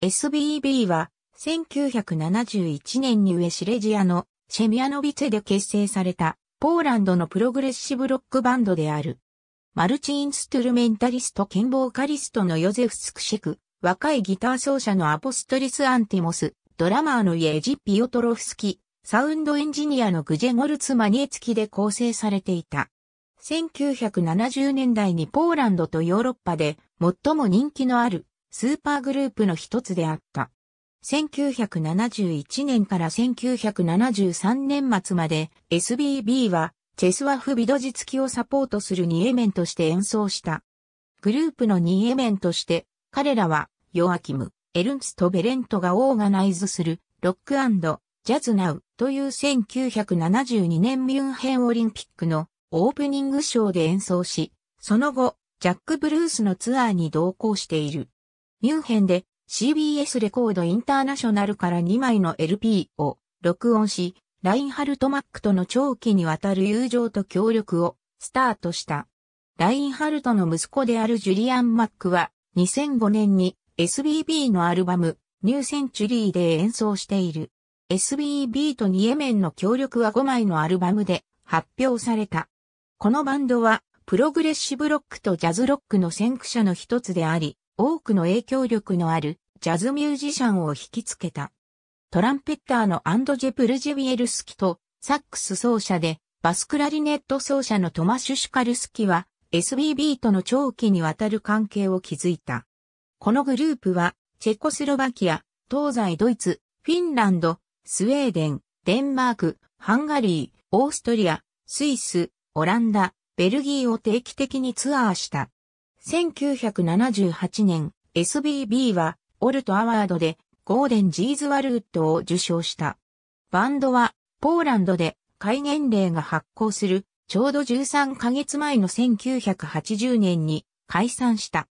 SBB は1971年に上シレジアのシェミアノビツェで結成されたポーランドのプログレッシブロックバンドである。マルチインストゥルメンタリスト兼ボーカリストのヨゼフ・スクシェク、若いギター奏者のアポストリス・アンティモス、ドラマーのイエジ・ピオトロフスキ、サウンドエンジニアのグジェゴルツ・マニエツキで構成されていた。1970年代にポーランドとヨーロッパで最も人気のあるスーパーグループの一つであった。1971年から1973年末まで SBB はチェスワフビドジ付きをサポートする2エメンとして演奏した。グループの2エメンとして彼らはヨアキム、エルンツとベレントがオーガナイズするロックジャズナウという1972年ミュンヘンオリンピックのオープニングショーで演奏し、その後、ジャック・ブルースのツアーに同行している。ミュンヘンで CBS レコードインターナショナルから2枚の LP を録音し、ラインハルト・マックとの長期にわたる友情と協力をスタートした。ラインハルトの息子であるジュリアン・マックは2005年に SBB のアルバムニューセンチュリーで演奏している。SBB とニエメンの協力は5枚のアルバムで発表された。このバンドはプログレッシブロックとジャズロックの先駆者の一つであり、多くの影響力のあるジャズミュージシャンを引きつけた。トランペッターのアンドジェ・プルジェビエルスキとサックス奏者でバスクラリネット奏者のトマシュ・シュカルスキは SBB との長期にわたる関係を築いた。このグループはチェコスロバキア、東西ドイツ、フィンランド、スウェーデン、デンマーク、ハンガリー、オーストリア、スイス、オランダ、ベルギーを定期的にツアーした。1978年、SBB は、オルトアワードで、ゴーデン・ジーズワルウッドを受賞した。バンドは、ポーランドで、戒厳令が発行する、ちょうど13ヶ月前の1980年に、解散した。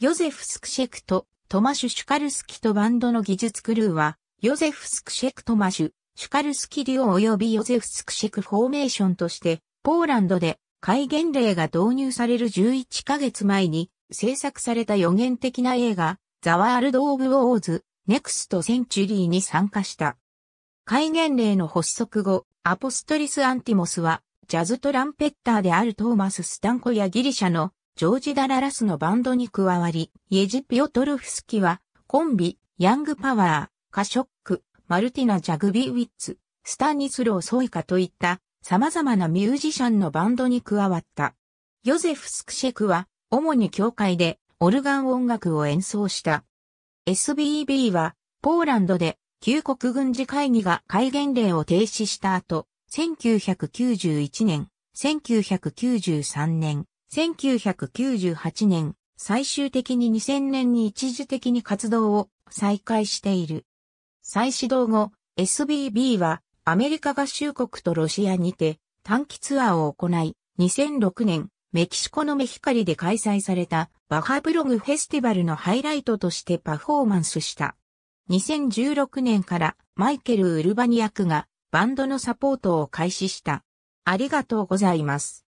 ヨゼフ・スクシェクと、トマシュ・シュカルスキとバンドの技術クルーは、ヨゼフ・スクシェク・トマシュ、シュカルスキ・デオ及びヨゼフ・スクシェク・フォーメーションとして、ポーランドで戒厳令が導入される11ヶ月前に制作された予言的な映画、ザワールド・オブ・ウォーズ、ネクスト・センチュリーに参加した。戒厳令の発足後、アポストリス・アンティモスは、ジャズトランペッターであるトーマス・スタンコやギリシャのジョージ・ダララスのバンドに加わり、イエジ・ピオトルフスキは、コンビ、ヤング・パワー、カショック、マルティナ・ジャグビー・ウィッツ、スタニスロー・ソイカといった様々なミュージシャンのバンドに加わった。ヨゼフ・スクシェクは、主に教会でオルガン音楽を演奏した。SBB は、ポーランドで、旧国軍事会議が戒厳令を停止した後、1991年、1993年、1998年、最終的に2000年に一時的に活動を再開している。再始動後、SBB はアメリカ合衆国とロシアにて短期ツアーを行い、2006年、メキシコのメヒカリで開催されたバハブログフェスティバルのハイライトとしてパフォーマンスした。2016年からマイケル・ウルバニアクがバンドのサポートを開始した。ありがとうございます。